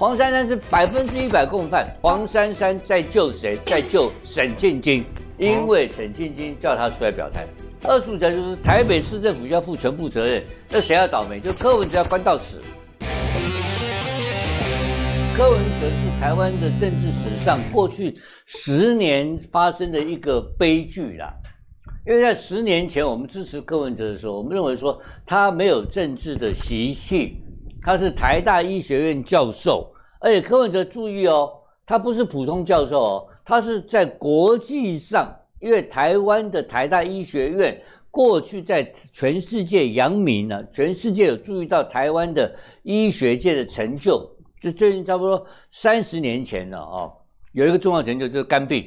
黄珊珊是百分之一百共犯，黄珊珊在救谁？在救沈晶晶，因为沈晶晶叫他出来表态。二五条就是台北市政府要负全部责任，那谁要倒霉？就柯文哲要关到死。柯文哲是台湾的政治史上过去十年发生的一个悲剧啦，因为在十年前我们支持柯文哲的时候，我们认为说他没有政治的习性。他是台大医学院教授，而且柯文哲注意哦，他不是普通教授哦，他是在国际上，因为台湾的台大医学院过去在全世界扬名了，全世界有注意到台湾的医学界的成就。就最近差不多三十年前了哦，有一个重要成就就是肝病，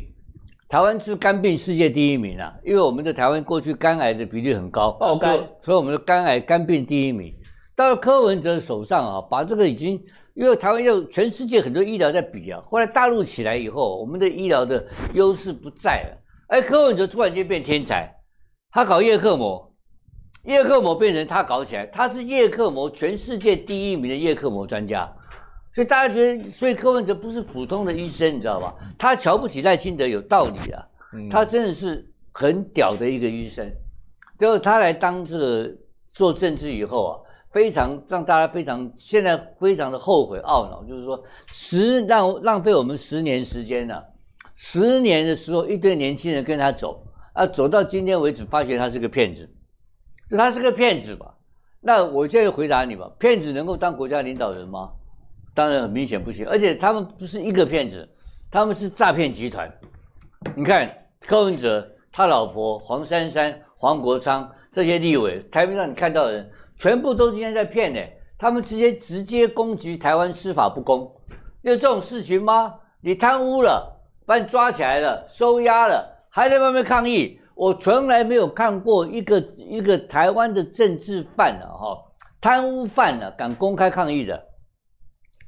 台湾治肝病世界第一名了，因为我们的台湾过去肝癌的比例很高，爆肝，所以我们的肝癌肝病第一名。到了柯文哲手上啊，把这个已经因为台湾要全世界很多医疗在比啊。后来大陆起来以后，我们的医疗的优势不在了。哎，柯文哲突然间变天才，他搞叶克膜，叶克膜变成他搞起来，他是叶克膜全世界第一名的叶克膜专家。所以大家觉得，所以柯文哲不是普通的医生，你知道吧？他瞧不起赖清德有道理啊。他真的是很屌的一个医生。最后他来当这个做政治以后啊。非常让大家非常现在非常的后悔懊恼，就是说，十让浪费我们十年时间了，十年的时候一堆年轻人跟他走啊，走到今天为止，发觉他是个骗子，就他是个骗子吧。那我现在回答你吧，骗子能够当国家领导人吗？当然很明显不行。而且他们不是一个骗子，他们是诈骗集团。你看高永哲、他老婆黄珊珊、黄国昌这些立委，台面上你看到的人。全部都今天在骗的，他们直接直接攻击台湾司法不公，有这种事情吗？你贪污了，把你抓起来了，收押了，还在外面抗议，我从来没有看过一个一个台湾的政治犯了哈贪污犯了，敢公开抗议的。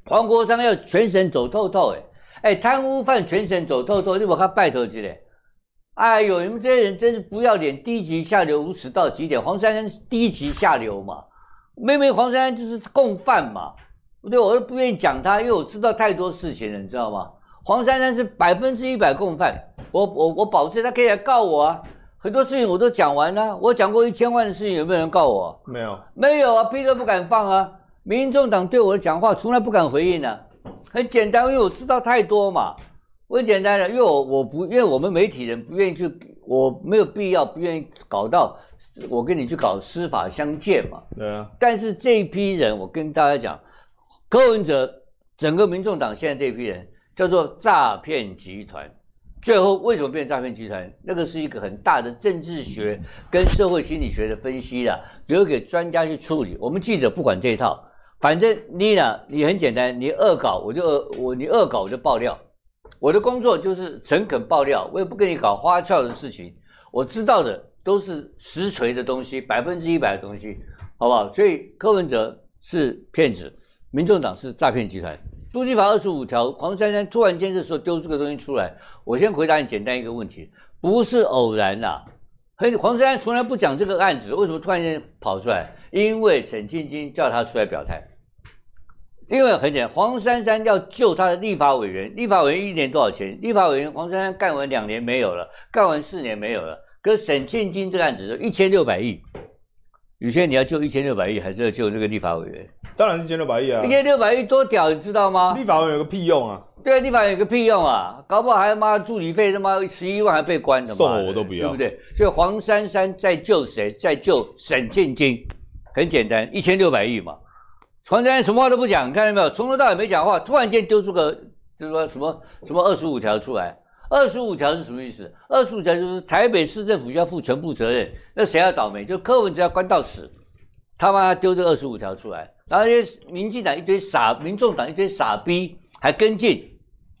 黄国昌要全省走透透，诶哎，贪污犯全省走透透，你我看拜托起来。哎呦，你们这些人真是不要脸、低级、下流、无耻到极点！黄珊珊低级下流嘛，妹妹黄珊珊就是共犯嘛，不对，我都不愿意讲他，因为我知道太多事情了，你知道吗？黄珊珊是百分之一百共犯，我我我保证，他可以来告我啊！很多事情我都讲完啦，我讲过一千万的事情，有没有人告我？没有，没有啊，屁都不敢放啊！民众党对我的讲话从来不敢回应啊，很简单，因为我知道太多嘛。问简单了，因为我我不因为我们媒体人不愿意去，我没有必要不愿意搞到我跟你去搞司法相见嘛。对啊。但是这一批人，我跟大家讲，柯文哲整个民众党现在这批人叫做诈骗集团。最后为什么变诈骗集团？那个是一个很大的政治学跟社会心理学的分析啦，留给专家去处理。我们记者不管这一套，反正你呢，你很简单，你恶搞我就恶我，你恶搞我就爆料。我的工作就是诚恳爆料，我也不跟你搞花俏的事情。我知道的都是实锤的东西，百分之一百的东西，好不好？所以柯文哲是骗子，民众党是诈骗集团。租借法二十五条，黄珊珊突然间这时候丢这个东西出来，我先回答你简单一个问题，不是偶然的。黄珊珊从来不讲这个案子，为什么突然间跑出来？因为沈庆晶叫他出来表态。因为很简单，黄珊珊要救他的立法委员，立法委员一年多少钱？立法委员黄珊珊干完两年没有了，干完四年没有了。可是沈庆金这个案子是一千六百亿，宇轩，你要救一千六百亿，还是要救那个立法委员？当然是千六百亿啊！一千六百亿多屌，你知道吗？立法委员有个屁用啊！对，立法委员有个屁用啊！搞不好还妈助理费他妈十一万还被关的嘛，送我我都不要，对不对？所以黄珊珊在救谁？在救沈庆金？很简单，一千六百亿嘛。传家人什么话都不讲，看到没有？从头到尾没讲话，突然间丢出个，就是说什么什么二十五条出来。二十五条是什么意思？二十五条就是台北市政府要负全部责任。那谁要倒霉？就柯文哲要关到死。他妈丢这二十五条出来，然后那些民进党一堆傻，民众党一堆傻逼还跟进。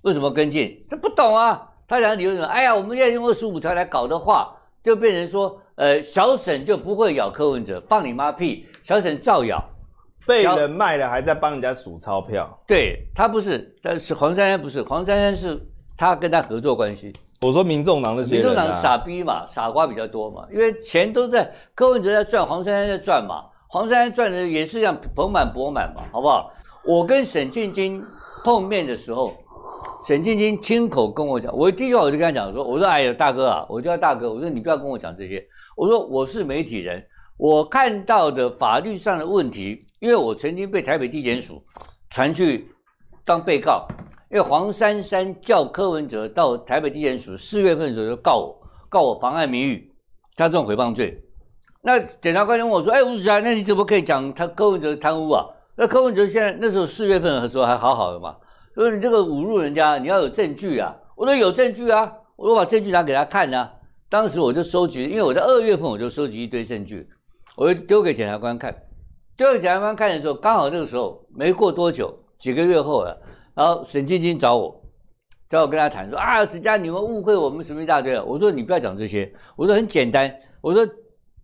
为什么跟进？他不懂啊。他讲理由什么？哎呀，我们要用二十五条来搞的话，就变成说，呃，小沈就不会咬柯文哲，放你妈屁！小沈造谣。被人卖了，还在帮人家数钞票。对他不是，但是黄珊珊不是，黄珊珊是他跟他合作关系。我说民众党的，民众党傻逼嘛，傻瓜比较多嘛，因为钱都在柯文哲在赚，黄珊珊在赚嘛，黄珊珊赚的也是一样盆满钵满嘛，好不好？我跟沈静晶碰面的时候，沈静晶亲口跟我讲，我第一话我就跟他讲说，我说哎呀大哥啊，我叫大哥，我说你不要跟我讲这些，我说我是媒体人。我看到的法律上的问题，因为我曾经被台北地检署传去当被告，因为黄珊珊叫柯文哲到台北地检署四月份的时候告我，告我妨碍名誉、加重诽谤罪。那检察官就问我说：“哎，吴子祥，那你怎么可以讲他柯文哲贪污啊？那柯文哲现在那时候四月份的时候还好好的嘛？说你这个侮辱人家，你要有证据啊！”我说：“有证据啊，我说把证据拿给他看啊。”当时我就收集，因为我在二月份我就收集一堆证据。我就丢给检察官看，丢给检察官看的时候，刚好这个时候没过多久，几个月后了，然后沈晶晶找我，找我跟他谈说啊，人家你们误会我们什么一大堆了。我说你不要讲这些，我说很简单，我说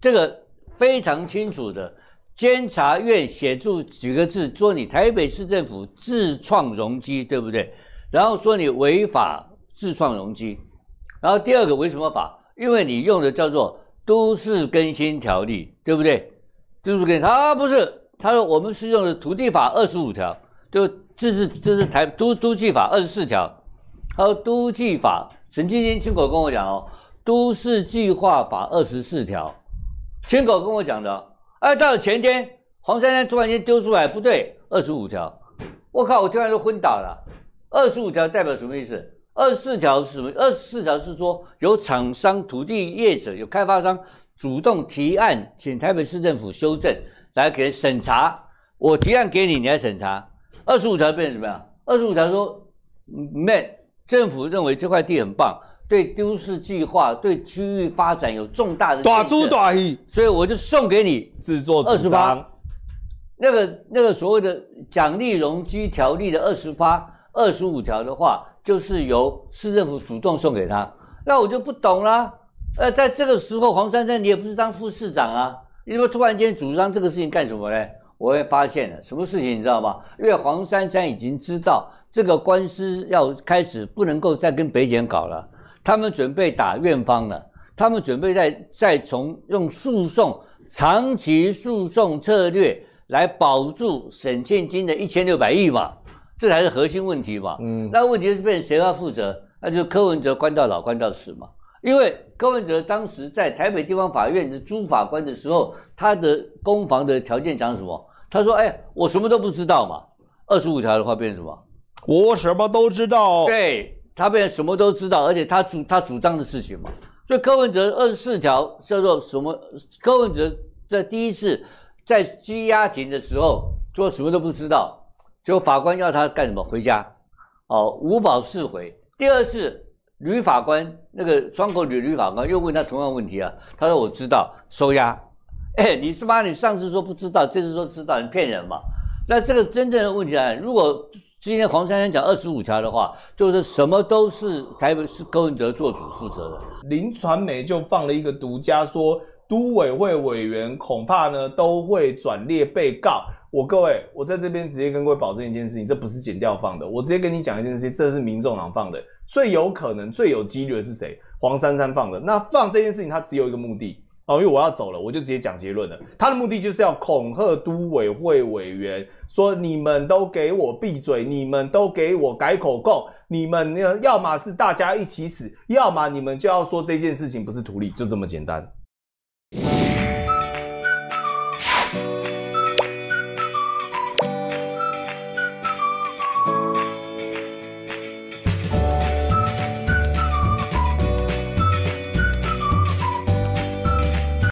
这个非常清楚的，监察院写出几个字，说你台北市政府自创容积，对不对？然后说你违法自创容积，然后第二个为什么法？因为你用的叫做。都市更新条例，对不对？都市新，他不是，他说我们是用的土地法二十五条，就这是这是台都都计法二十四条，他说都计法，陈晶晶亲口跟我讲哦，都市计划法二十四条，亲口跟我讲的。哎，到了前天黄珊珊突然间丢出来，不对，二十五条，我靠，我突然就昏倒了。二十五条代表什么意思？二十四条是什么？二十四条是说有厂商、土地业者、有开发商主动提案，请台北市政府修正来给审查。我提案给你，你来审查。二十五条变成什么样？二十五条说，，man，政府认为这块地很棒，对都市计划、对区域发展有重大的，大猪大所以我就送给你。制作二十八，那个那个所谓的奖励容积条例的二十八、二十五条的话。就是由市政府主动送给他，那我就不懂啦。呃，在这个时候，黄珊珊你也不是当副市长啊，你为么突然间主张这个事情干什么呢？我也发现，了什么事情你知道吗？因为黄珊珊已经知道这个官司要开始，不能够再跟北检搞了，他们准备打院方了，他们准备再再从用诉讼长期诉讼策略来保住沈建金的一千六百亿吧。这才是核心问题嘛。嗯，那问题是变成谁要负责？那就柯文哲关到老，关到死嘛。因为柯文哲当时在台北地方法院的朱法官的时候，他的攻防的条件讲什么？他说：“哎，我什么都不知道嘛。”二十五条的话变成什么？我什么都知道。对他变成什么都知道，而且他主他主张的事情嘛。所以柯文哲二十四条叫做什么？柯文哲在第一次在羁押庭的时候，说什么都不知道。就法官要他干什么？回家，哦，五保四回。第二次，女法官那个窗口女女法官又问他同样问题啊。他说我知道，收押。哎，你是妈，你上次说不知道，这次说知道，你骗人嘛？那这个真正的问题啊，如果今天黄珊珊讲二十五条的话，就是什么都是台北是高文哲做主负责的。林传媒就放了一个独家说，都委会委员恐怕呢都会转列被告。我各位，我在这边直接跟各位保证一件事情，这不是剪掉放的。我直接跟你讲一件事情，这是民众党放的。最有可能、最有几率是谁？黄珊珊放的。那放这件事情，他只有一个目的哦，因为我要走了，我就直接讲结论了。他的目的就是要恐吓都委会委员，说你们都给我闭嘴，你们都给我改口供，你们要么是大家一起死，要么你们就要说这件事情不是图利，就这么简单。